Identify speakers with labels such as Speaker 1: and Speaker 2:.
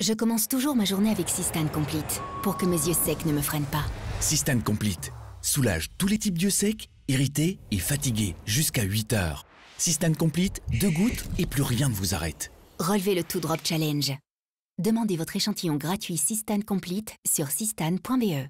Speaker 1: Je commence toujours ma journée avec Sistan Complete, pour que mes yeux secs ne me freinent pas.
Speaker 2: Sistan Complete soulage tous les types d'yeux secs, irrités et fatigués jusqu'à 8 heures. Sistan Complete, deux gouttes et plus rien ne vous arrête.
Speaker 1: Relevez le Two Drop Challenge. Demandez votre échantillon gratuit Sistan Complete sur sistan.be.